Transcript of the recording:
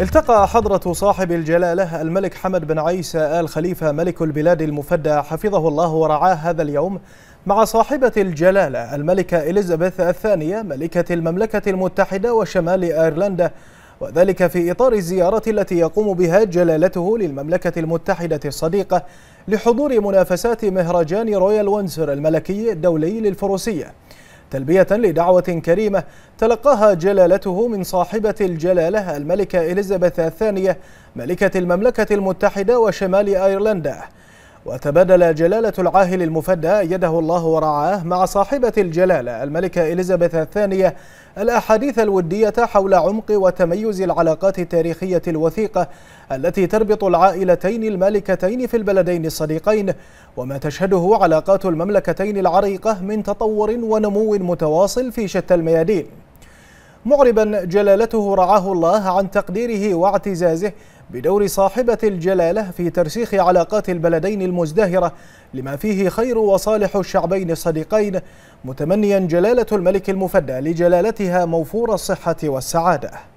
التقى حضرة صاحب الجلالة الملك حمد بن عيسى آل خليفة ملك البلاد المفدى حفظه الله ورعاه هذا اليوم مع صاحبة الجلالة الملكة إليزابيث الثانية ملكة المملكة المتحدة وشمال أيرلندا وذلك في إطار الزيارة التي يقوم بها جلالته للمملكة المتحدة الصديقة لحضور منافسات مهرجان رويال وينسر الملكي الدولي للفروسية تلبية لدعوة كريمة تلقاها جلالته من صاحبة الجلالة الملكة إليزابيث الثانية ملكة المملكة المتحدة وشمال أيرلندا وتبادل جلالة العاهل المفدى أيده الله ورعاه مع صاحبة الجلالة الملكة إليزابيث الثانية الأحاديث الودية حول عمق وتميز العلاقات التاريخية الوثيقة التي تربط العائلتين المالكتين في البلدين الصديقين وما تشهده علاقات المملكتين العريقة من تطور ونمو متواصل في شتى الميادين معربا جلالته رعاه الله عن تقديره واعتزازه بدور صاحبة الجلالة في ترسيخ علاقات البلدين المزدهرة لما فيه خير وصالح الشعبين الصديقين متمنيا جلالة الملك المفدى لجلالتها موفور الصحة والسعادة